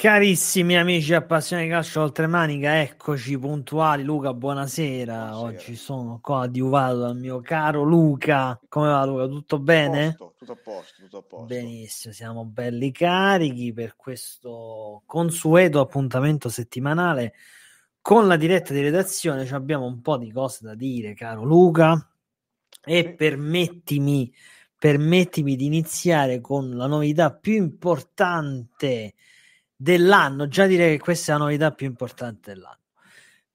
Carissimi amici appassionati di calcio oltremanica, eccoci puntuali. Luca, buonasera. buonasera. Oggi sono qua adiuvato dal mio caro Luca. Come va Luca? Tutto bene? Tutto a, posto, tutto a posto, tutto a posto. Benissimo, siamo belli carichi per questo consueto appuntamento settimanale con la diretta di redazione. Ci abbiamo un po' di cose da dire, caro Luca. E sì. permettimi, permettimi di iniziare con la novità più importante dell'anno, già direi che questa è la novità più importante dell'anno,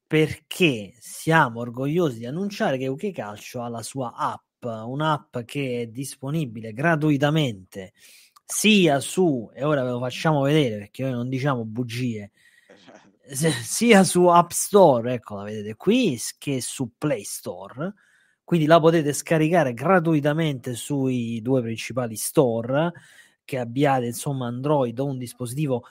perché siamo orgogliosi di annunciare che UK Calcio ha la sua app, un'app che è disponibile gratuitamente sia su, e ora ve lo facciamo vedere perché noi non diciamo bugie, sia su App Store, ecco la vedete qui, che su Play Store. Quindi la potete scaricare gratuitamente sui due principali store che abbiate, insomma, Android o un dispositivo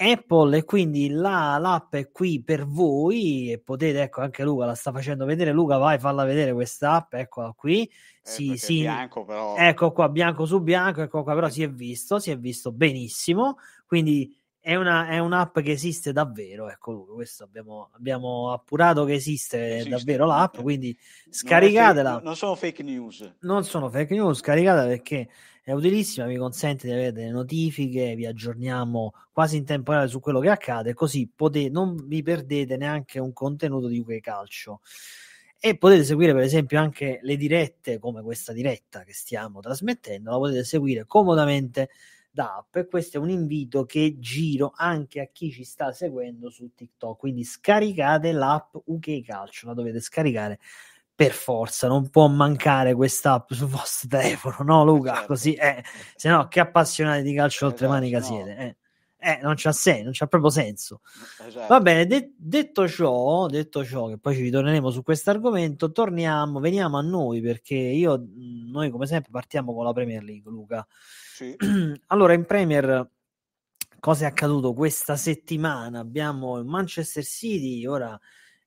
Apple e quindi la, l'app è qui per voi e potete, ecco anche Luca la sta facendo vedere, Luca vai falla vedere questa app, eccola qui, eh, sì, sì. Bianco, però... ecco qua bianco su bianco, ecco qua però eh. si è visto, si è visto benissimo, quindi è, una, è, un'app che esiste davvero, ecco questo abbiamo, abbiamo appurato che esiste, esiste, davvero l'app, quindi scaricatela. Non, fake, non, sono fake news. Non sono fake news, scaricatela perché è utilissima, vi consente di avere delle notifiche, vi aggiorniamo quasi in tempo reale su quello che accade, così potete, non vi perdete neanche un contenuto di UK Calcio e potete seguire per esempio anche le dirette come questa diretta che stiamo trasmettendo, la potete seguire comodamente up e questo è un invito che giro anche a chi ci sta seguendo su TikTok, quindi scaricate l'app UK Calcio, la dovete scaricare per forza, non può mancare quest'app sul vostro telefono, no Luca? Certo. Così, eh. se no che appassionati di calcio esatto, oltre manica no. siete. Eh eh, non c'ha senso, non c'ha proprio senso. Esatto. Va bene, de- detto, ciò, detto ciò, che poi ci ritorneremo su questo argomento, torniamo, veniamo a noi perché io, noi come sempre partiamo con la Premier League, Luca. Sì. allora, in Premier, cosa è accaduto questa settimana? Abbiamo il Manchester City, ora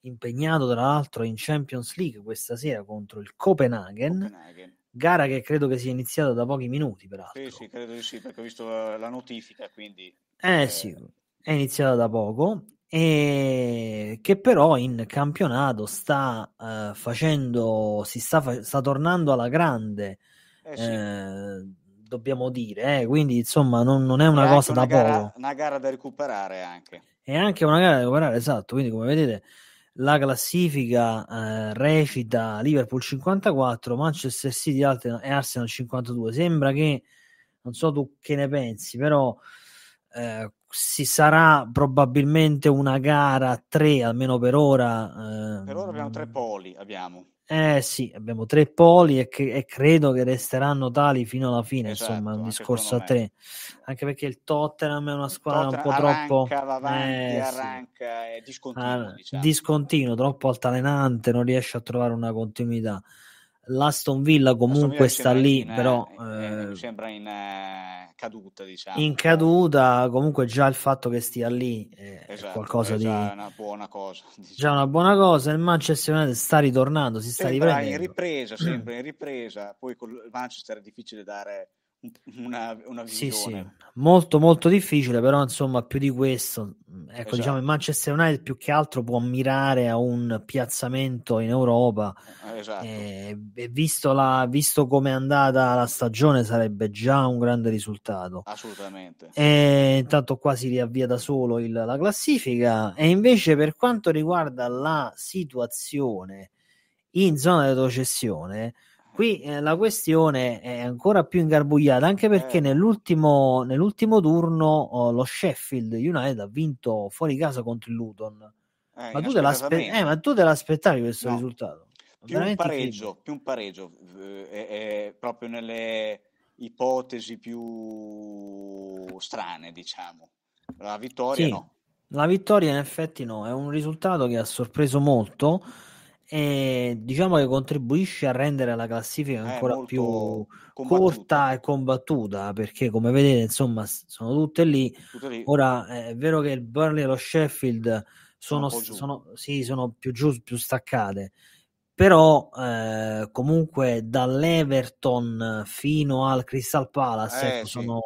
impegnato tra l'altro in Champions League questa sera contro il Copenaghen. Copenaghen gara che credo che sia iniziata da pochi minuti, peraltro. Sì, sì, credo di sì, perché ho visto la, la notifica, quindi... Eh sì, è iniziata da poco e ehm, che però in campionato sta uh, facendo, si sta, fa- sta, tornando alla grande, eh sì. eh, dobbiamo dire, eh, quindi insomma non, non è una è cosa da una gara, poco. Una gara da recuperare anche. È anche una gara da recuperare, esatto, quindi come vedete la classifica eh, recita Liverpool 54, Manchester City e Arsenal 52, sembra che, non so tu che ne pensi, però eh, si sarà probabilmente una gara a tre, almeno per ora. Eh, per ora abbiamo tre mm, poli, abbiamo. Eh sì, abbiamo tre poli e, che, e credo che resteranno tali fino alla fine, esatto, insomma, un discorso a tre. Anche perché il Tottenham è una squadra un po' arranca, troppo... Avanti, eh, arranca, sì. è discontinuo, ah, diciamo. discontinuo, troppo altalenante, non riesce a trovare una continuità. L'Aston Villa comunque sta lì, in, eh, però eh, eh sembra in eh, caduta, diciamo. In caduta, comunque già il fatto che stia lì eh, è esatto, qualcosa è di una buona cosa. Diciamo. Già una buona cosa, il Manchester United sta ritornando, si sembra sta riprendendo. in ripresa, sempre in ripresa, poi con il Manchester è difficile dare una, una visione. Sì, sì. Molto, molto difficile, però insomma, più di questo, ecco, diciamo, esatto. diciamo, il Manchester United più che altro può mirare a un piazzamento in Europa. Eh, esatto. Eh, visto, la, visto come è andata la stagione, sarebbe già un grande risultato. Assolutamente. E, intanto qua si riavvia da solo il, la classifica. E invece, per quanto riguarda la situazione in zona di retrocessione Qui eh, la questione è ancora più ingarbugliata, anche perché eh. nell'ultimo, nell'ultimo, turno oh, lo Sheffield United ha vinto fuori casa contro il Luton. Eh, ma, tu eh, ma, tu te l'aspettavi questo no. risultato? Più un, pareggio, più un pareggio, eh, è, è proprio nelle ipotesi più strane, diciamo. La vittoria sì. no. La vittoria in effetti no, è un risultato che ha sorpreso molto e diciamo che contribuisce a rendere la classifica eh, ancora più corta e combattuta perché come vedete insomma sono tutte lì, tutte lì. ora eh, è vero che il Burnley e lo Sheffield sono, sono, sono, sì, sono più giù più staccate però eh, comunque dall'Everton fino al Crystal Palace eh, ecco, sì. sono,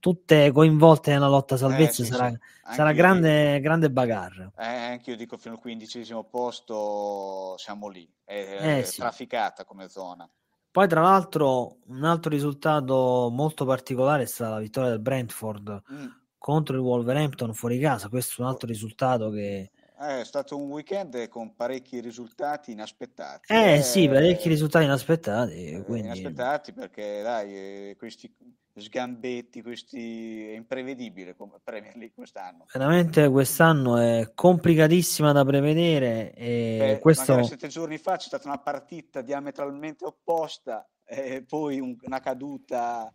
tutte coinvolte nella lotta eh, salvezza, eh, sì, sarà, sì. sarà grande, dico, grande bagarre. Eh, anche io dico fino al quindicesimo posto siamo lì, è, eh, trafficata sì. come zona. Poi tra l'altro un altro risultato molto particolare è stata la vittoria del Brentford mm. contro il Wolverhampton fuori casa, questo è un altro risultato che... Eh, è stato un weekend con parecchi risultati inaspettati. Eh, eh sì, parecchi risultati inaspettati. Eh, quindi... Inaspettati perché dai, questi sgambetti, questi... è imprevedibile come Premier League quest'anno. Veramente quest'anno è complicatissima da prevedere. E Beh, questo... Sette giorni fa c'è stata una partita diametralmente opposta e poi un... una caduta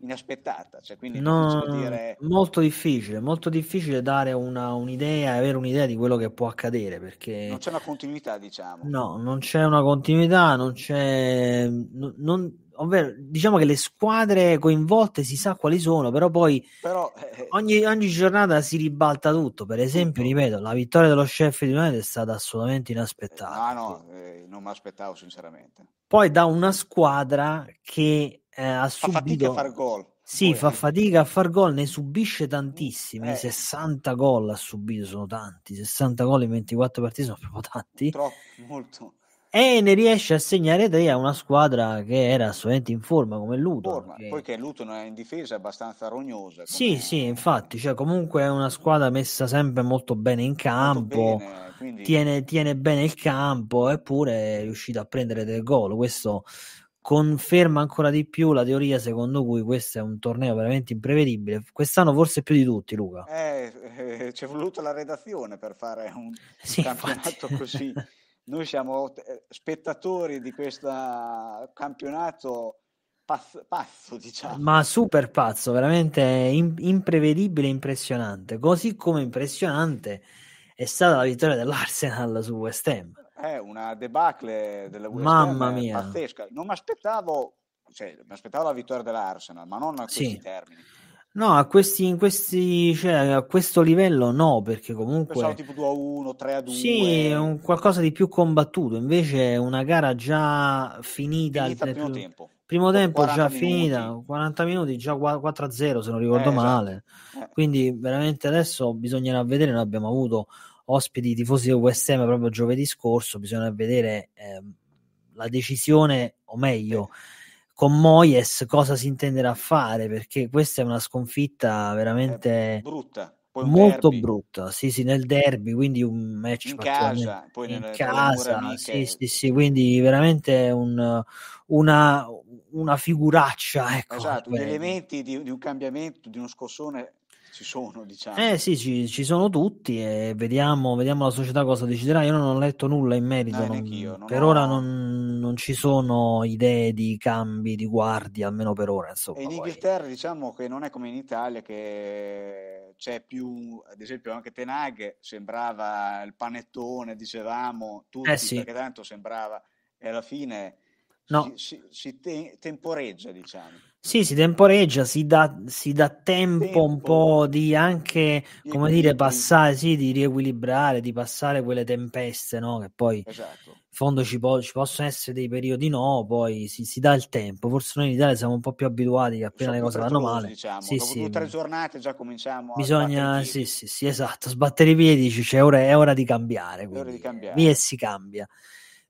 inaspettata. Cioè, quindi no, dire... molto difficile, molto difficile dare una, un'idea, avere un'idea di quello che può accadere perché non c'è una continuità, diciamo. No, non c'è una continuità, non c'è... non ovvero diciamo che le squadre coinvolte si sa quali sono, però poi però, eh, eh ogni, ogni, giornata si ribalta tutto. Per esempio, tutto. ripeto, la vittoria dello chef di United è stata assolutamente inaspettata. Ah, no, eh, non mi aspettavo sinceramente. Poi da una squadra che eh, ha fa subito... Fatica a far gol. Sì, poi, fa eh, fatica a far gol, ne subisce tantissimi, 60 gol ha subito, sono tanti, 60 gol in 24 partite sono proprio tanti. Troppo, molto e ne riesce a segnare 3 a una squadra che era assolutamente in forma come Luton forma, che... poiché Luton è in difesa abbastanza rognosa come... sì sì infatti cioè, comunque è una squadra messa sempre molto bene in campo bene, quindi... tiene, tiene, bene il campo eppure è riuscita a prendere del gol questo conferma ancora di più la teoria secondo cui questo è un torneo veramente imprevedibile quest'anno forse più di tutti Luca eh, eh, ci è voluta la redazione per fare un, sì, campionato infatti. così Noi siamo eh, spettatori di questo campionato pazzo, pazzo, diciamo. Ma super pazzo, veramente imprevedibile, impressionante. Così come impressionante è stata la vittoria dell'Arsenal su West Ham. È eh, una debacle della West Mamma Ham mia. pazzesca. Non mi aspettavo, cioè, mi aspettavo la vittoria dell'Arsenal, ma non a questi sì. termini No, a questi, in questi, cioè, a questo livello no, perché comunque... Pensavo tipo 2 a 1, 3 a 2... Sì, un, qualcosa di più combattuto, invece è una gara già finita... Finita cioè, al primo tempo. Primo tempo già minuti. finita, 40 minuti, già 4 a 0 se non ricordo eh, esatto. male. Esatto. Eh. Quindi veramente adesso bisognerà vedere, noi abbiamo avuto ospiti tifosi del West Ham proprio giovedì scorso, bisogna vedere eh, la decisione, o meglio... Sì con Moyes cosa si intenderà fare, perché questa è una sconfitta veramente eh, brutta. molto derby. brutta, sì, sì, nel derby, quindi un match in casa, poi in casa, sì, sì, sì, quindi veramente un, una, una figuraccia. Ecco, esatto, gli elementi di, di, un cambiamento, di uno scossone ci sono, diciamo. Eh sì, ci, ci sono tutti e vediamo, vediamo, la società cosa deciderà. Io non ho letto nulla in merito, non, io, non per ho... ora non, non, ci sono idee di cambi di guardia, almeno per ora. Insomma, in poi. Inghilterra diciamo che non è come in Italia che c'è più, ad esempio anche Tenag sembrava il panettone, dicevamo, tutti, eh sì. perché tanto sembrava, e alla fine no. si, si, si te- temporeggia, diciamo. Sì, si temporeggia, si dà, si dà tempo, tempo, un po' di anche, come dire, passare, sì, di riequilibrare, di passare quelle tempeste, no? Che poi esatto. in fondo ci, po- ci, possono essere dei periodi no, poi si, si, dà il tempo. Forse noi in Italia siamo un po' più abituati che appena le cose vanno male. Diciamo. Sì, Dopo sì, due o tre giornate già cominciamo Bisogna, sì, sì, sì, esatto, sbattere i piedi, cioè è ora di cambiare. È ora di eh, cambiare. Via e si cambia.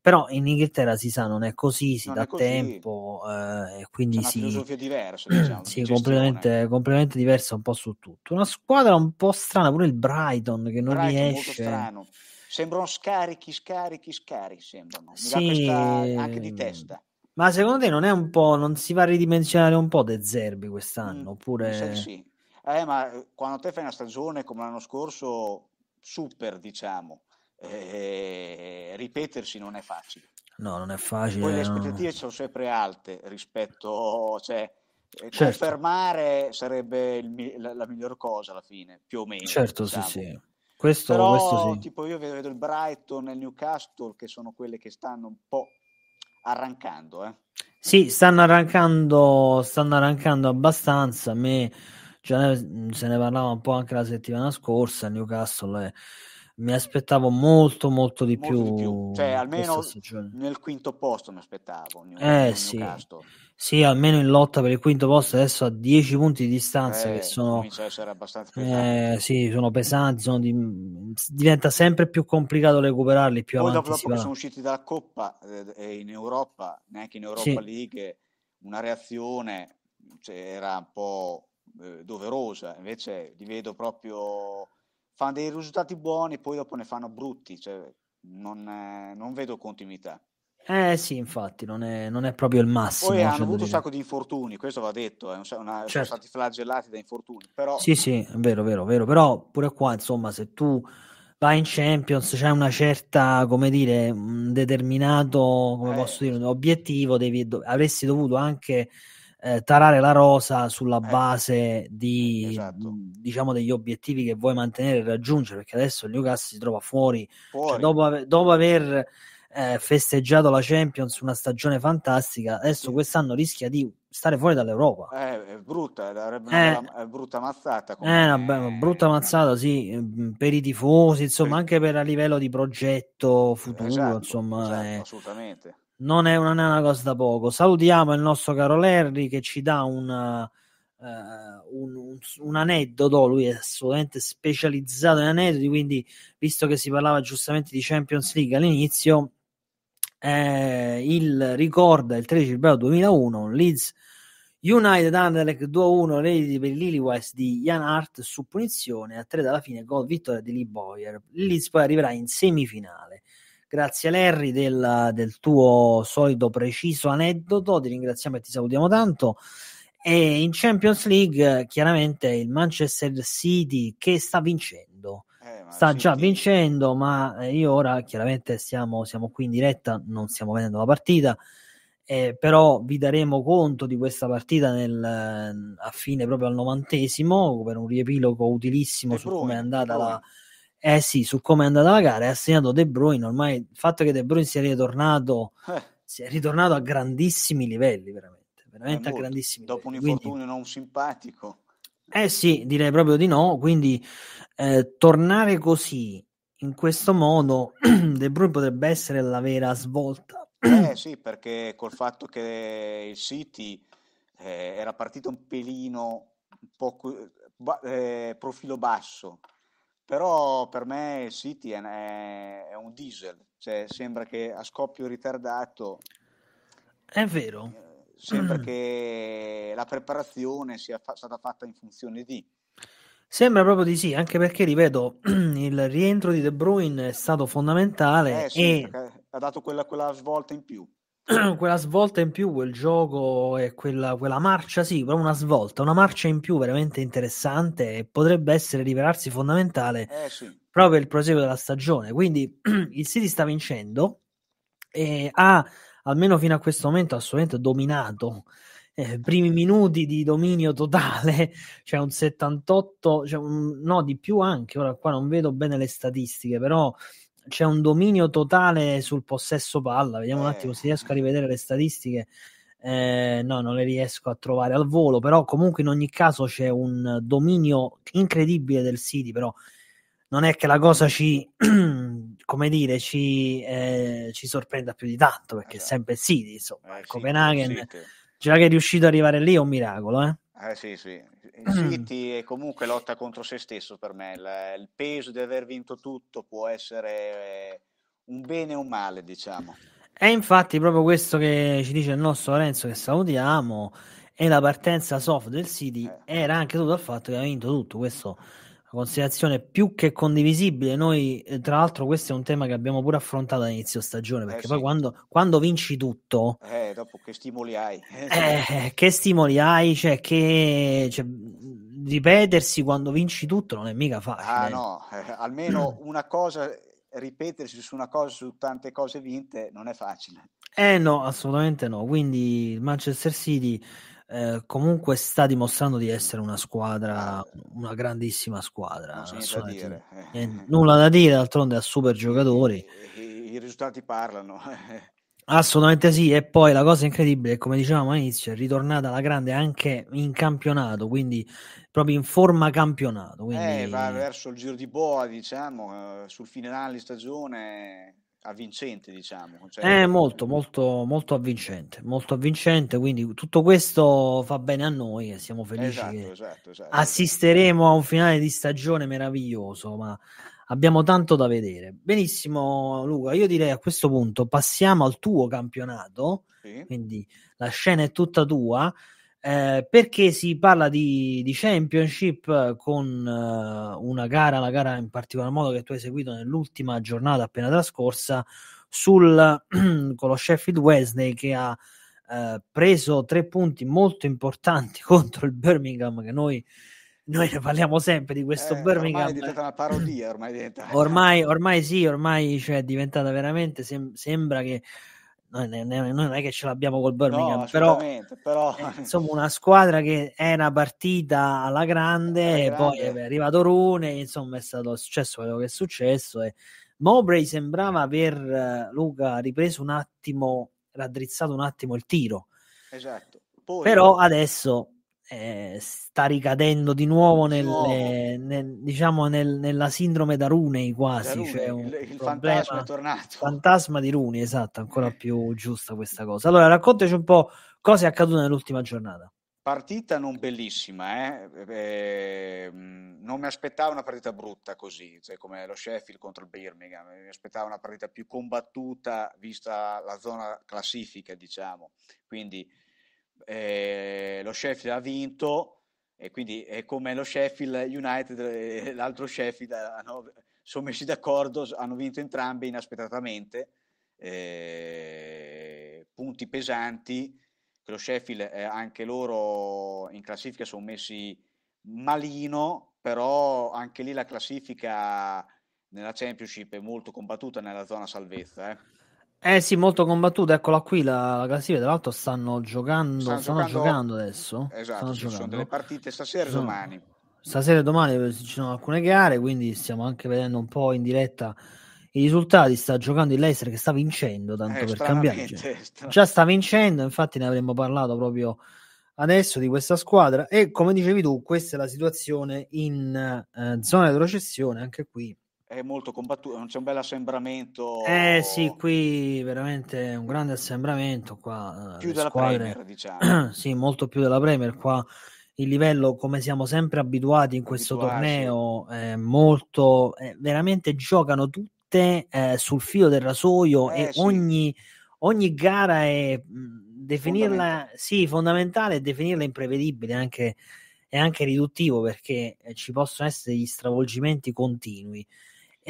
Però in Inghilterra si sa, non è così, si non dà così. tempo, eh, quindi si... filosofia diversa, diciamo, sì, completamente, completamente, diversa un po' su tutto. Una squadra un po' strana, pure il Brighton che non Brighton riesce... Molto Sembrano scarichi, scarichi, scarichi, sembrano. Mi sì, anche di testa. Ma secondo te non è un po', non si va a ridimensionare un po' De Zerbi quest'anno? Mm, oppure... Sì. Eh, ma eh, quando te fai una stagione come l'anno scorso, super, diciamo, eh, ripetersi non è facile. No, non è facile. Poi le aspettative non... sono sempre alte rispetto, cioè, eh, certo. confermare sarebbe il, la, la miglior cosa alla fine, più o meno. Certo, diciamo. sì, sì. Questo, Però, questo sì. tipo io vedo il Brighton e il Newcastle che sono quelle che stanno un po' arrancando, eh. Sì, stanno arrancando, stanno arrancando abbastanza. a Me, cioè, se ne parlava un po' anche la settimana scorsa. Newcastle è, mi aspettavo molto molto di, molto più, di più, cioè almeno nel quinto posto mi aspettavo New, eh, sì. sì. almeno in lotta per il quinto posto adesso a 10 punti di distanza eh, che sono, eh, sì, sono pesanti sono di, diventa sempre più complicato recuperarli più Poi avanti dopo, dopo sono usciti dalla Coppa eh, e in Europa neanche in Europa League una reazione cioè, era un po' eh, doverosa invece li vedo proprio fanno dei risultati buoni, poi dopo ne fanno brutti, cioè non, eh, non vedo continuità. Eh sì, infatti, non è, non è proprio il massimo. Poi hanno avuto dire. un sacco di infortuni, questo va detto, eh, una, certo. sono stati flagellati da infortuni. Però... Sì, sì, è vero, vero, vero, però pure qua, insomma, se tu vai in Champions, c'è una certa, come dire, un determinato, come eh. posso dire, obiettivo, devi, do, avresti dovuto anche eh, tarare la rosa sulla eh, base di, esatto. diciamo, degli obiettivi che vuoi mantenere e raggiungere, perché adesso il Newcastle si trova fuori, cioè, fuori. Cioè, dopo, ave- dopo, aver eh, festeggiato la Champions una stagione fantastica, adesso sì. quest'anno rischia di stare fuori dall'Europa. Eh, è brutta, eh, eh. è una brutta mazzata. Comunque. È una, brutta mazzata, sì, mm, per i tifosi, insomma, sì. anche per a livello di progetto futuro, esatto, insomma. Esatto, assolutamente non è, una, una cosa da poco. Salutiamo il nostro caro Larry che ci dà una, uh, eh, un, un, un, aneddoto. Lui è assolutamente specializzato in aneddoti. Quindi, visto che si parlava giustamente di Champions League all'inizio, eh, il ricorda il 13 febbraio 2001 Leeds United Anderlecht 2-1 Lady per Liliwest di Jan Hart su punizione a 3 dalla fine gol vittoria di Lee Boyer. Il Leeds poi arriverà in semifinale Grazie Larry del, del tuo solito preciso aneddoto, ti ringraziamo e ti salutiamo tanto. E in Champions League chiaramente il Manchester City che sta vincendo. Eh, sta già che... vincendo, ma eh, io ora chiaramente siamo, siamo, qui in diretta, non stiamo vedendo la partita, eh, però vi daremo conto di questa partita nel, a fine proprio al novantesimo per un riepilogo utilissimo e su come è andata la, eh sì, su come è andata la gara, ha segnato De Bruyne. Ormai il fatto che De Bruyne sia ritornato, eh. sia ritornato a grandissimi livelli, veramente, veramente a eh, grandissimi Dopo livelli. un infortunio Quindi, non simpatico. Eh sì, direi proprio di no. Quindi eh, tornare così, in questo modo, De Bruyne potrebbe essere la vera svolta. eh sì, perché col fatto che il City eh, era partito un pelino un po' eh, eh, profilo basso però per me il City è, è, un diesel, cioè sembra che a scoppio ritardato... È vero. Eh, sembra mm. che la preparazione sia fa- stata fatta in funzione di... Sembra proprio di sì, anche perché, ripeto, il rientro di De Bruyne è stato fondamentale eh, sì, e... Ha dato quella, quella svolta in più. quella svolta in più, quel gioco e quella, quella, marcia, sì, però una svolta, una marcia in più veramente interessante e potrebbe essere rivelarsi fondamentale eh, sì. proprio per il proseguo della stagione. Quindi il City sta vincendo e ha almeno fino a questo momento assolutamente dominato. Eh, primi minuti di dominio totale, cioè un 78, cioè un, no di più anche, ora qua non vedo bene le statistiche, però c'è un dominio totale sul possesso palla. Vediamo eh. un attimo se riesco a rivedere le statistiche. Eh, no, non le riesco a trovare al volo, però comunque in ogni caso c'è un dominio incredibile del City, però non è che la cosa ci, come dire, ci, eh, ci sorprenda più di tanto, perché esatto. è sempre City, insomma, eh, Copenaghen, già che è riuscito ad arrivare lì è un miracolo, eh. Eh, sì, sì. Il mm. City è comunque lotta contro se stesso per me. Il, il peso di aver vinto tutto può essere eh, un bene o un male, diciamo. È infatti proprio questo che ci dice il nostro Lorenzo che salutiamo e la partenza soft del City eh. era anche dovuta al fatto che ha vinto tutto. Questo considerazione più che condivisibile. Noi, eh, tra l'altro, questo è un tema che abbiamo pure affrontato all'inizio stagione, eh, perché eh sì. poi quando, quando, vinci tutto... Eh, dopo che stimoli hai? Eh, che stimoli hai? Cioè, che... Cioè, ripetersi quando vinci tutto non è mica facile. Ah no, eh, almeno una cosa, ripetersi su una cosa, su tante cose vinte, non è facile. Eh no, assolutamente no. Quindi il Manchester City eh, comunque sta dimostrando di essere una squadra, una grandissima squadra. Da eh, dire. Eh, nulla da dire, d'altronde ha super giocatori. I, i, i risultati parlano. Assolutamente sì, e poi la cosa incredibile, è come dicevamo all'inizio, è ritornata alla grande anche in campionato, quindi proprio in forma campionato. Quindi... Eh, va verso il giro di boa, diciamo, eh, sul finale di stagione avvincente, diciamo. Cioè... È eh, molto, molto, molto avvincente, molto avvincente, quindi tutto questo fa bene a noi e siamo felici esatto, che esatto, esatto, assisteremo a un finale di stagione meraviglioso, ma abbiamo tanto da vedere. Benissimo Luca, io direi a questo punto passiamo al tuo campionato, sì. quindi la scena è tutta tua. Eh, perché si parla di, di championship con eh, una gara, la gara in particolar modo che tu hai seguito nell'ultima giornata appena trascorsa, sul, con lo Sheffield Wednesday che ha eh, preso tre punti molto importanti contro il Birmingham che noi noi ne parliamo sempre di questo eh, Birmingham. Ormai è diventata una parodia, ormai, diventata... ormai, ormai sì, ormai cioè, è diventata veramente, sem- sembra che noi, noi, non è che ce l'abbiamo col Birmingham, no, però, però... Eh, insomma una squadra che è una partita alla grande, alla grande. poi è arrivato Rune, insomma è stato successo quello che è successo e Mowbray sembrava aver, Luca, ripreso un attimo, raddrizzato un attimo il tiro. Esatto. Poi, però adesso eh, sta ricadendo di nuovo nel, oh. nel, diciamo nel, nella sindrome da Runei quasi. Rune, cioè un il, il problema, fantasma è tornato. Fantasma di Runei, esatto, ancora più giusta questa cosa. Allora, raccontaci un po' cosa è accaduto nell'ultima giornata. Partita non bellissima, eh? Eh, non mi aspettavo una partita brutta così, cioè come lo Sheffield contro il Birmingham, mi aspettavo una partita più combattuta vista la zona classifica, diciamo. Quindi eh, lo Sheffield ha vinto e quindi è come lo Sheffield United e l'altro Sheffield hanno, sono messi d'accordo, hanno vinto entrambi inaspettatamente, eh, punti pesanti, che lo Sheffield eh, anche loro in classifica sono messi malino, però anche lì la classifica nella Championship è molto combattuta nella zona salvezza. Eh. Eh sì, molto combattuta, eccola qui la, la classifica, tra l'altro stanno giocando, stanno, stanno giocando, giocando, adesso. Esatto, stanno ci giocando. sono delle partite stasera e domani. Stasera e domani eh, ci sono alcune gare, quindi stiamo anche vedendo un po' in diretta i risultati. Sta giocando il Leicester che sta vincendo, tanto eh, per cambiare. Cioè, già sta vincendo, infatti ne avremmo parlato proprio adesso di questa squadra e come dicevi tu, questa è la situazione in eh, zona di retrocessione, anche qui è molto combattuto, non c'è un bel assembramento. Eh sì, qui veramente un grande assembramento qua. Eh, più della squadre... Premier, diciamo. sì, molto più della Premier qua. Il livello, come siamo sempre abituati in questo Abituarsi. torneo, è molto... È, veramente giocano tutte eh, sul filo del rasoio eh, e sì. ogni, ogni, gara è... Definirla fondamentale. sì, fondamentale e definirla imprevedibile anche, è anche riduttivo perché eh, ci possono essere degli stravolgimenti continui.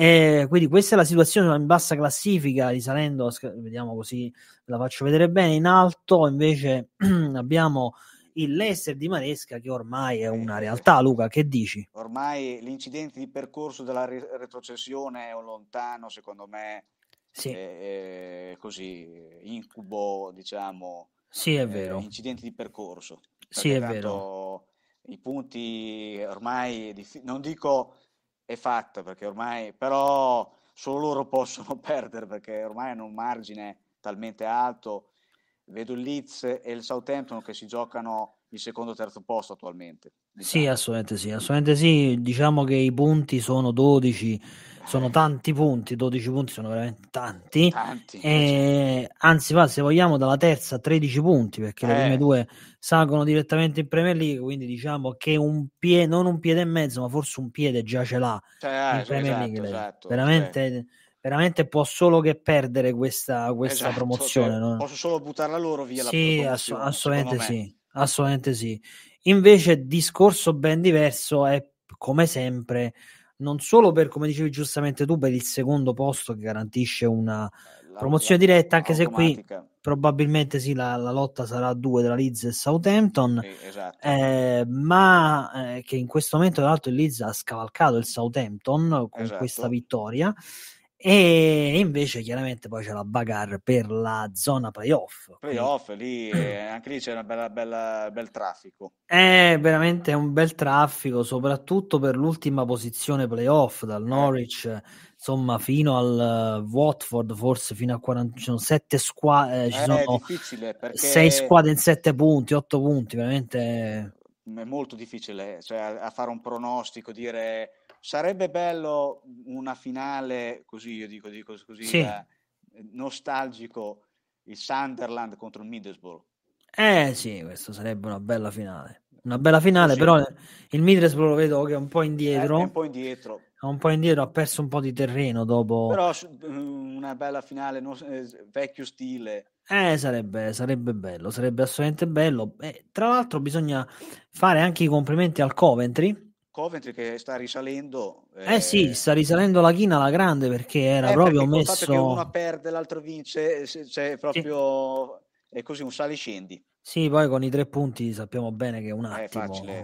E quindi questa è la situazione in bassa classifica, risalendo, vediamo così, la faccio vedere bene, in alto invece abbiamo il Leicester di Maresca che ormai è una eh, realtà, Luca, che dici? Ormai l'incidente di percorso della re- retrocessione è un lontano, secondo me, sì. eh, così, incubo, diciamo, sì, è eh, vero. Eh, incidenti di percorso. Sì, è vero. I punti ormai, non dico è fatta perché ormai però solo loro possono perdere perché ormai hanno un margine talmente alto. Vedo il Leeds e il Southampton che si giocano il secondo e terzo posto attualmente. Diciamo. Sì, assolutamente sì, assolutamente sì. Diciamo che i punti sono 12 sono tanti punti, 12 punti sono veramente tanti. tanti e, Anzi, va, se vogliamo, dalla terza 13 punti, perché eh. le prime due salgono direttamente in Premier League, quindi diciamo che un piede, non un piede e mezzo, ma forse un piede già ce l'ha cioè, in Premier esatto, League. Esatto, esatto veramente... Cioè veramente può solo che perdere questa, questa esatto, promozione. Cioè, no? Posso solo buttarla loro via sì, ass- assolutamente sì, assolutamente sì. Invece, discorso ben diverso è come sempre non solo per, come dicevi giustamente tu, per il secondo posto che garantisce una eh, la, promozione la, diretta, anche automatica. se qui probabilmente sì, la, la, lotta sarà a due tra Leeds e Southampton, eh, esatto. eh, ma eh, che in questo momento tra l'altro il Leeds ha scavalcato il Southampton con esatto. questa vittoria. E invece chiaramente poi c'è la bagarre per la zona playoff. Playoff, lì, eh, anche lì c'è un bel traffico. È veramente un bel traffico, soprattutto per l'ultima posizione playoff, dal eh. Norwich insomma fino al eh, Watford, forse fino a 47 squadre. Eh, ci eh, sono sei squadre in sette punti, otto punti, veramente... È molto difficile, cioè, a fare un pronostico, dire Sarebbe bello una finale così, io dico, dico così, sì. eh, nostalgico, il Sunderland contro il Middlesbrough. Eh sì, questo sarebbe una bella finale. Una bella finale, sì. però il Middlesbrough lo vedo che è un po' indietro. Eh, un po' indietro. È un po' indietro, ha perso un po' di terreno dopo. Però mm, una bella finale, no, eh, vecchio stile. Eh, sarebbe, sarebbe, bello, sarebbe assolutamente bello. Eh, tra l'altro bisogna fare anche i complimenti al Coventry, Coventry che sta risalendo. Eh, eh sì, sta risalendo la china alla grande perché era eh, proprio perché messo... Il fatto che uno perde, l'altro vince, cioè proprio... Sì. È così un sali scendi. Sì, poi con i tre punti sappiamo bene che un attimo... È facile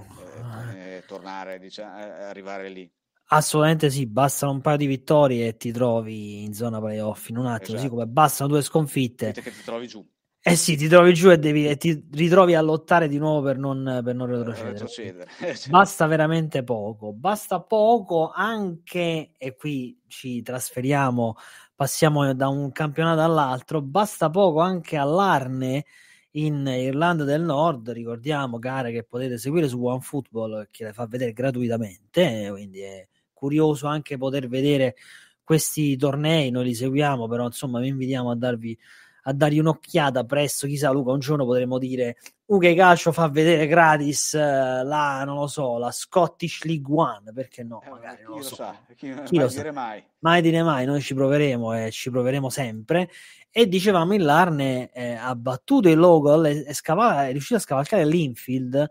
eh, eh. eh tornare, diciamo, arrivare lì. Assolutamente sì, bastano un paio di vittorie e ti trovi in zona playoff in un attimo, esatto. sì come bastano due sconfitte. Che ti trovi giù eh sì, ti trovi giù e, devi, e ti ritrovi a lottare di nuovo per non, per non retrocedere. Eh basta veramente poco. Basta poco anche, e qui ci trasferiamo, passiamo da un campionato all'altro, basta poco anche all'Arne in Irlanda del Nord. Ricordiamo gare che potete seguire su OneFootball che le fa vedere gratuitamente, eh, quindi è curioso anche poter vedere questi tornei, noi li seguiamo, però insomma vi invitiamo a darvi a dargli un'occhiata presto. Chissà, Luca, un giorno potremmo dire uh, che Calcio fa vedere gratis eh, la, non lo so, la Scottish League One, perché no? Eh, magari non lo so. Sa, chi, chi mai, lo dire mai. mai dire mai, noi ci proveremo e eh, ci proveremo sempre. E dicevamo, il Larne eh, ha battuto il logo e, scava- è riuscito a scavalcare l'infield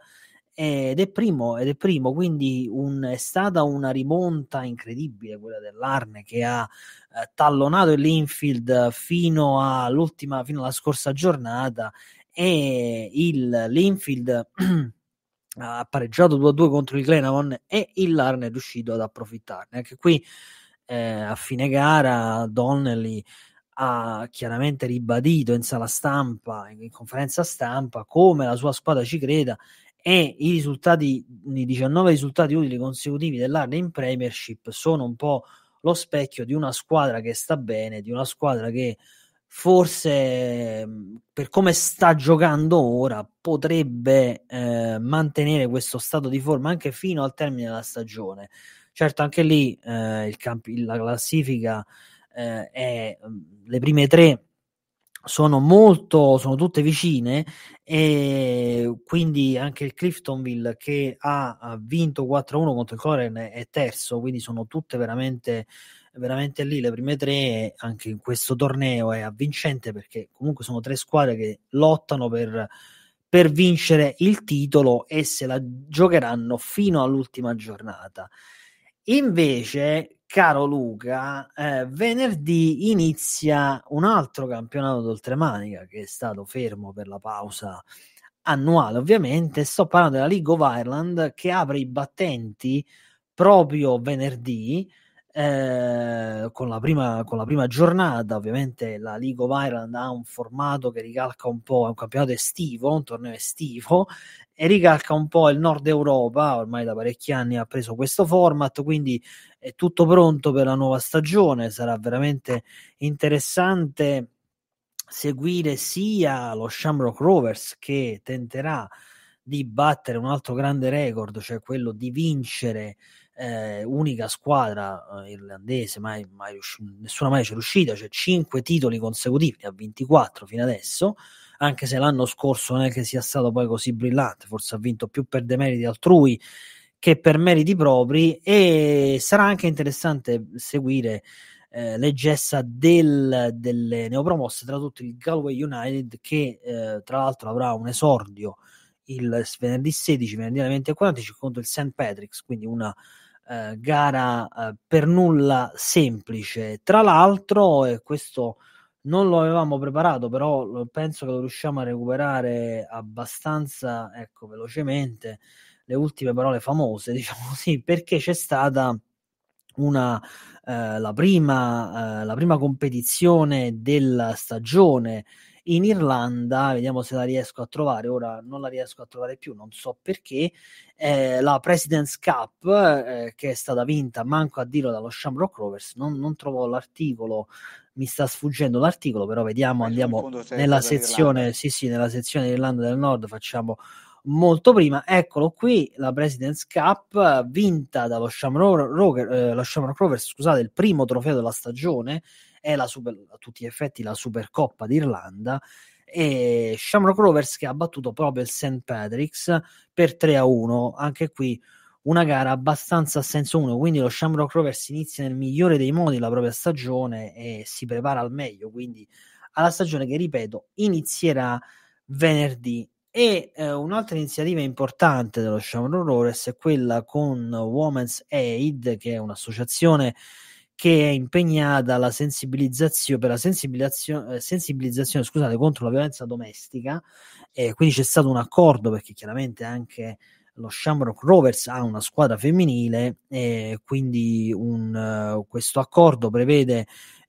ed è primo, ed è primo quindi un, è stata una rimonta incredibile quella dell'Arne che ha eh, tallonato l'infield fino, all'ultima, fino alla scorsa giornata e il, l'infield ha pareggiato 2-2 contro il Glenavon e il Larne è riuscito ad approfittarne. Anche qui eh, a fine gara Donnelly ha chiaramente ribadito in sala stampa, in, conferenza stampa, come la sua squadra ci creda e i risultati, i 19 risultati utili consecutivi dell'Arne in Premiership sono un po' lo specchio di una squadra che sta bene, di una squadra che forse ehm, per come sta giocando ora potrebbe eh, mantenere questo stato di forma anche fino al termine della stagione. Certo, anche lì eh, camp- la classifica eh, è mm, le prime tre sono molto, sono tutte vicine e quindi anche il Cliftonville che ha, vinto 4-1 contro il Coren è terzo, quindi sono tutte veramente, veramente lì le prime tre anche in questo torneo è avvincente perché comunque sono tre squadre che lottano per, per vincere il titolo e se la giocheranno fino all'ultima giornata. Invece caro Luca, eh, venerdì inizia un altro campionato d'oltremanica che è stato fermo per la pausa annuale, ovviamente. Sto parlando della League of Ireland che apre i battenti proprio venerdì. Eh, con, la prima, con, la prima, giornata, ovviamente la League of Ireland ha un formato che ricalca un po', è un campionato estivo, un torneo estivo, e ricalca un po' il nord Europa, ormai da parecchi anni ha preso questo format, quindi è tutto pronto per la nuova stagione, sarà veramente interessante seguire sia lo Shamrock Rovers che tenterà di battere un altro grande record, cioè quello di vincere eh, unica squadra eh, irlandese, mai, mai nessuna mai ci riuscita, cioè 5 titoli consecutivi a 24 fino adesso, anche se l'anno scorso non è che sia stato poi così brillante, forse ha vinto più per demeriti altrui che per meriti propri e sarà anche interessante seguire eh, leggessa del, delle neopromosse tra tutti il Galway United che eh, tra l'altro avrà un esordio il venerdì 16, venerdì alle 20 e 45 contro il St. Patrick's quindi una eh, gara eh, per nulla semplice tra l'altro e questo non lo avevamo preparato però penso che lo riusciamo a recuperare abbastanza ecco velocemente le ultime parole famose, diciamo così, perché c'è stata una, eh, la, prima, eh, la prima competizione della stagione in Irlanda, vediamo se la riesco a trovare, ora non la riesco a trovare più, non so perché, eh, la President's Cup eh, che è stata vinta, manco a dirlo, dallo Shamrock Rovers, non, non trovo l'articolo, mi sta sfuggendo l'articolo, però vediamo, andiamo nella sezione, sì, sì, nella sezione Irlanda del Nord, facciamo molto prima. Eccolo qui, la President's Cup vinta dallo Shamrock Rover, eh, Rovers, scusate, il primo trofeo della stagione, è super, a tutti gli effetti la Supercoppa d'Irlanda e Shamrock Rovers che ha battuto proprio il St. Patrick's per 3 a 1, anche qui una gara abbastanza a senso 1, quindi lo Shamrock Rovers inizia nel migliore dei modi la propria stagione e si prepara al meglio, quindi alla stagione che ripeto inizierà venerdì e eh, un'altra iniziativa importante dello Shaman Horrors è quella con Women's Aid, che è un'associazione che è impegnata alla sensibilizzazione, per la sensibilizzazione, eh, sensibilizzazione scusate, contro la violenza domestica. E quindi c'è stato un accordo perché chiaramente anche lo Shamrock Rovers ha una squadra femminile e quindi un, uh, questo accordo prevede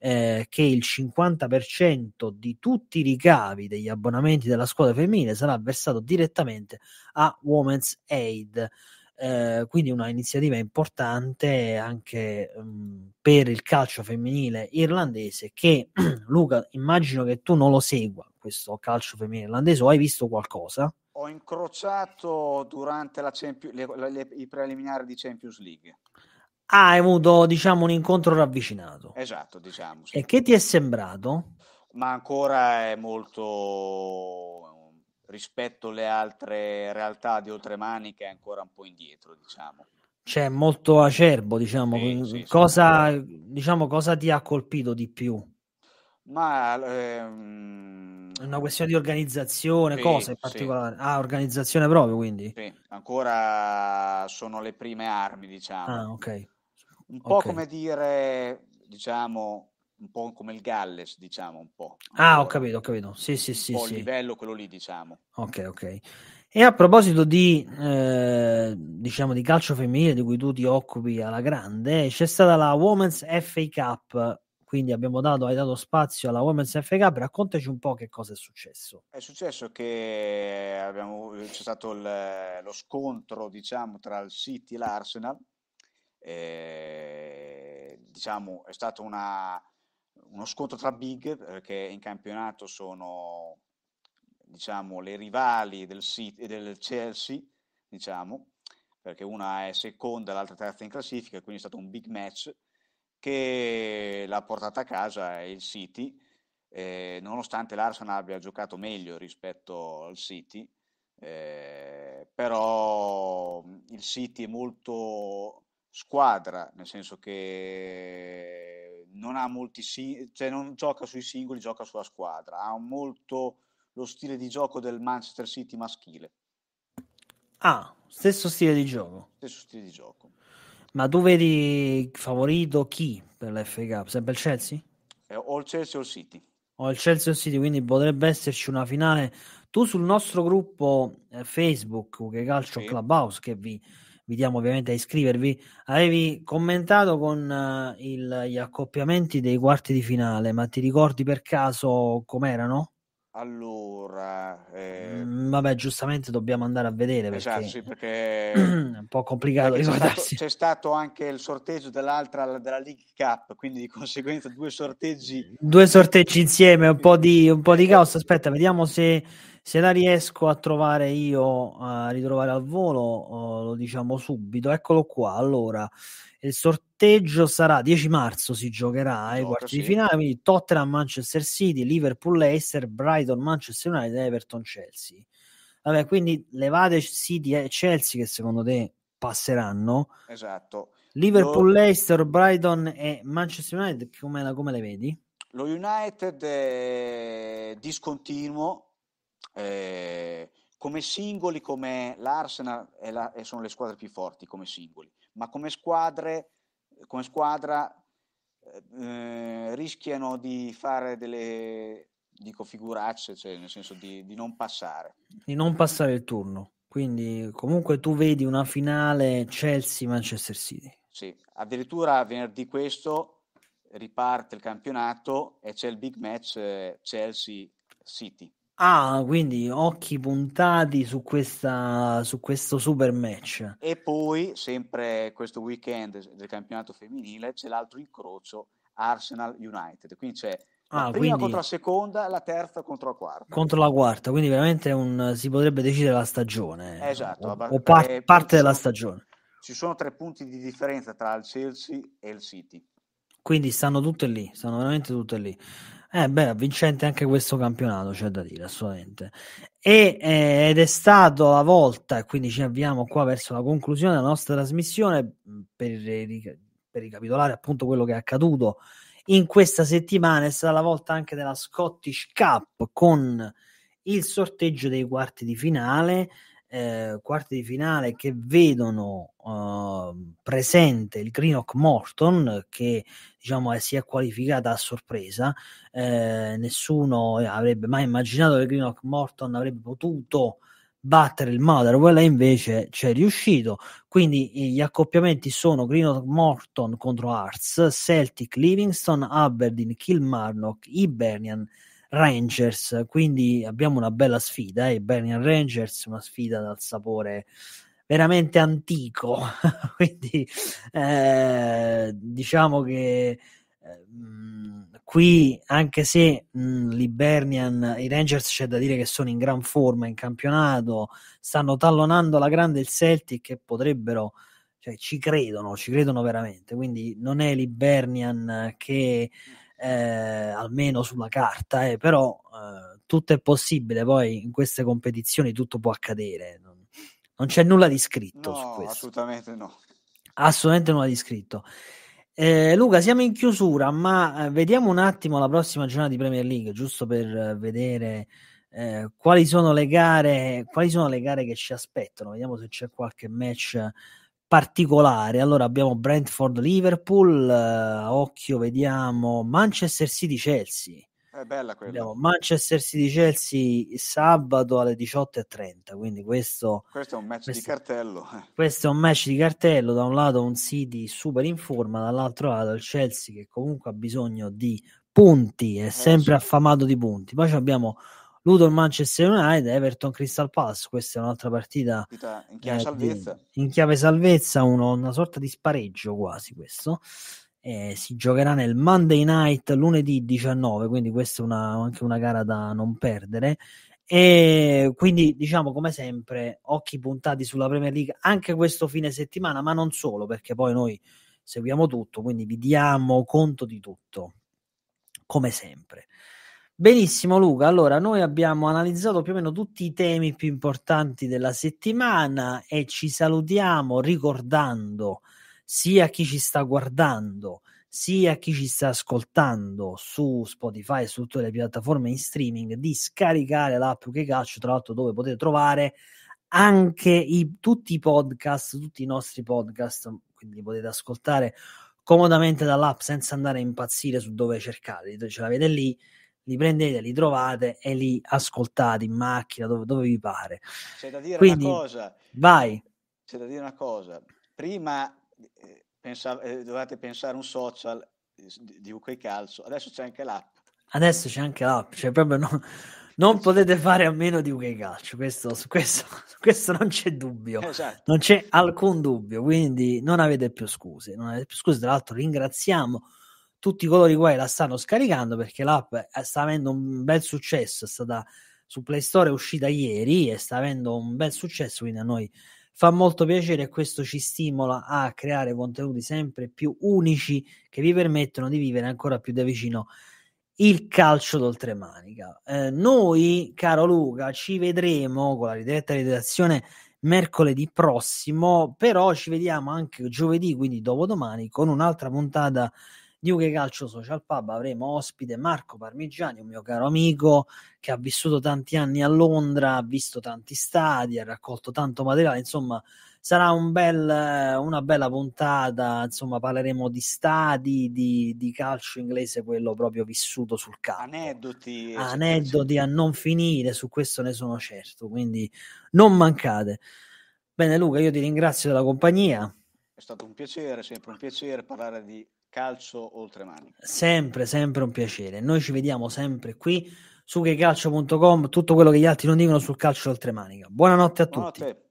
eh, che il 50% di tutti i ricavi degli abbonamenti della squadra femminile sarà versato direttamente a Women's Aid. Eh, quindi una iniziativa importante anche mh, mm, per il calcio femminile irlandese che Luca immagino che tu non lo segua questo calcio femminile irlandese o hai visto qualcosa? Ho incrociato durante Champions, le, le, le, i preliminari di Champions League hai avuto diciamo un incontro ravvicinato. Esatto, diciamo. Sì. E che ti è sembrato? Ma ancora è molto rispetto alle altre realtà di oltremanica è ancora un po' indietro, diciamo. C'è cioè, molto acerbo, diciamo, sì, sì, cosa, diciamo cosa ti ha colpito di più? Ma ehm... una questione di organizzazione, sì, cosa in particolare? Sì. Ah, organizzazione proprio, quindi. Sì, ancora sono le prime armi, diciamo. Ah, ok. Un po' okay. come dire, diciamo, un po' come il Galles, diciamo, un po'. Ah, allora, ho capito, ho capito. Sì, sì, sì. Un po' sì. il livello, quello lì, diciamo. Ok, ok. E a proposito di, eh, diciamo, di calcio femminile, di cui tu ti occupi alla grande, c'è stata la Women's FA Cup, quindi abbiamo dato, hai dato spazio alla Women's FA Cup, raccontaci un po' che cosa è successo. È successo che abbiamo, c'è stato il, lo scontro, diciamo, tra il City e l'Arsenal, eh, diciamo è stato una, uno scontro tra big perché eh, in campionato sono diciamo, le rivali del, City, eh, del Chelsea diciamo, perché una è seconda e l'altra terza in classifica quindi è stato un big match che l'ha portata a casa il City eh, nonostante l'Arsenal abbia giocato meglio rispetto al City eh, però il City è molto squadra, nel senso che ehm, non ha molti cioè non gioca sui singoli, gioca sulla squadra, ha molto lo stile di gioco del Manchester City maschile. Ah, stesso stile di gioco. Stesso stile di gioco. Ma tu vedi favorito chi per l'FA Cup? Sempre il Chelsea? Eh, o il Chelsea o il City. O il Chelsea o il City, quindi potrebbe esserci una finale. Tu sul nostro gruppo eh, Facebook, che calcio sì. Clubhouse, che vi invitiamo ovviamente a iscrivervi. Avevi commentato con uh, il, gli accoppiamenti dei quarti di finale, ma ti ricordi per caso com'erano? Allora, eh... Mm, vabbè, giustamente dobbiamo andare a vedere eh, perché, esatto, sì, perché... è un po' complicato eh, c'è stato, c'è stato, anche il sorteggio dell'altra della League Cup, quindi di conseguenza due sorteggi. Due sorteggi insieme, un po' di, un po di caos. Aspetta, vediamo se se la riesco a trovare io, a ritrovare al volo, oh, lo diciamo subito. Eccolo qua. Allora, il sorteggio sarà 10 marzo, si giocherà ai eh, oh, quarti sì. di finale, quindi Tottenham, Manchester City, Liverpool, Leicester, Brighton, Manchester United, Everton, Chelsea. Vabbè, quindi levate City e eh, Chelsea che secondo te passeranno. Esatto. Liverpool, Leicester, Brighton e Manchester United, come, come le vedi? Lo United è discontinuo, eh, come singoli, come l'Arsenal è la, sono le squadre più forti come singoli, ma come, squadre, come squadra eh, eh, rischiano di fare delle dico figuracce, cioè nel senso di, di non passare. Di non passare il turno. Quindi comunque tu vedi una finale Chelsea-Manchester City. Sì, addirittura venerdì questo riparte il campionato e c'è il big match eh, Chelsea-City Ah, quindi occhi puntati su, questa, su questo super match. E poi, sempre questo weekend del campionato femminile, c'è l'altro incrocio Arsenal United. Quindi c'è la ah, prima quindi... contro la seconda, la terza contro la quarta. Contro la quarta, quindi veramente un, si potrebbe decidere la stagione. Esatto, o, bar- o par- eh, parte della stagione. Ci sono tre punti di differenza tra il Chelsea e il City. Quindi stanno tutte lì, stanno veramente tutte lì. Eh beh, vincente anche questo campionato, c'è da dire assolutamente. E, eh, ed è stato la volta, e quindi ci avviamo qua verso la conclusione della nostra trasmissione mm, per, per ricapitolare appunto quello che è accaduto in questa settimana è stata la volta anche della Scottish Cup con il sorteggio dei quarti di finale eh, quarti di finale che vedono eh, presente il Greenock Morton che diciamo eh, si è qualificata a sorpresa eh, nessuno eh, avrebbe mai immaginato che Greenock Morton avrebbe potuto battere il Motherwell e invece è riuscito quindi eh, gli accoppiamenti sono Greenock Morton contro Arts, Celtic Livingston, Aberdeen, Kilmarnock, Hibernian Rangers, quindi abbiamo una bella sfida, eh? Bernian Rangers, una sfida dal sapore veramente antico, quindi eh, diciamo che eh, qui anche se mh, l'Ibernian, i Rangers c'è da dire che sono in gran forma in campionato, stanno tallonando la grande il Celtic e potrebbero cioè, ci credono, ci credono veramente. Quindi non è l'Ibernian che eh, almeno sulla carta, eh, però eh, tutto è possibile, poi in queste competizioni tutto può accadere, non, non c'è nulla di scritto no, su questo. Assolutamente no. Assolutamente nulla di scritto. Eh, Luca, siamo in chiusura, ma eh, vediamo un attimo la prossima giornata di Premier League, giusto per eh, vedere eh, quali, sono le gare, quali sono le gare che ci aspettano. Vediamo se c'è qualche match particolare. Allora abbiamo Brentford Liverpool, eh, occhio, vediamo Manchester City Chelsea. È bella quella. Abbiamo Manchester City Chelsea sabato alle 18.30. Quindi questo, questo è un match questo, di cartello. Questo è un match di cartello. Da un lato un City super in forma, dall'altro lato il Chelsea che comunque ha bisogno di punti, è eh, sempre affamato di punti. Poi abbiamo Luton Manchester United, Everton Crystal Palace, questa è un'altra partita in chiave eh, salvezza, di, in chiave salvezza uno, una sorta di spareggio quasi questo. Eh, si giocherà nel Monday night lunedì 19, quindi questa è una, anche una gara da non perdere. E quindi, diciamo come sempre, occhi puntati sulla Premier League anche questo fine settimana, ma non solo, perché poi noi seguiamo tutto, quindi vi diamo conto di tutto, come sempre. Benissimo Luca, allora noi abbiamo analizzato più o meno tutti i temi più importanti della settimana e ci salutiamo ricordando sia a chi ci sta guardando sia a chi ci sta ascoltando su Spotify e su tutte le piattaforme in streaming di scaricare l'app che calcio, tra l'altro dove potete trovare anche i, tutti i podcast, tutti i nostri podcast, quindi potete ascoltare comodamente dall'app senza andare a impazzire su dove cercare, ce l'avete lì li prendete, li trovate e li ascoltate in macchina dove, dove vi pare. C'è da dire Quindi, una cosa. Vai. C'è da dire una cosa. Prima eh, pensav- eh, dovevate pensare un social eh, di, di UK Calcio, adesso c'è anche l'app. Adesso c'è anche l'app, cioè proprio no, non potete fare a meno di UK Calcio, questo, su, questo, su questo non c'è dubbio, esatto. non c'è alcun dubbio, quindi non avete più scuse, non avete più scuse, tra l'altro ringraziamo tutti coloro i quali la stanno scaricando perché l'app eh, sta avendo un bel successo, è stata su Play Store è uscita ieri e sta avendo un bel successo, quindi a noi fa molto piacere e questo ci stimola a creare contenuti sempre più unici che vi permettono di vivere ancora più da vicino il calcio d'oltremanica. Eh, noi, caro Luca, ci vedremo con la diretta redazione mercoledì prossimo, però ci vediamo anche giovedì, quindi dopodomani, con un'altra puntata di UK Calcio Social Pub avremo ospite Marco Parmigiani, un mio caro amico che ha vissuto tanti anni a Londra, ha visto tanti stadi, ha raccolto tanto materiale, insomma sarà un bel, una bella puntata, insomma parleremo di stadi, di, di, calcio inglese, quello proprio vissuto sul campo. Aneddoti. Eh, Aneddoti a non finire, su questo ne sono certo, quindi non mancate. Bene Luca, io ti ringrazio della compagnia. È stato un piacere, sempre un piacere parlare di Calcio Oltremani. Sempre, sempre un piacere. Noi ci vediamo sempre qui su checalcio.com, tutto quello che gli altri non dicono sul calcio oltre manica. Buonanotte a Buonanotte. tutti.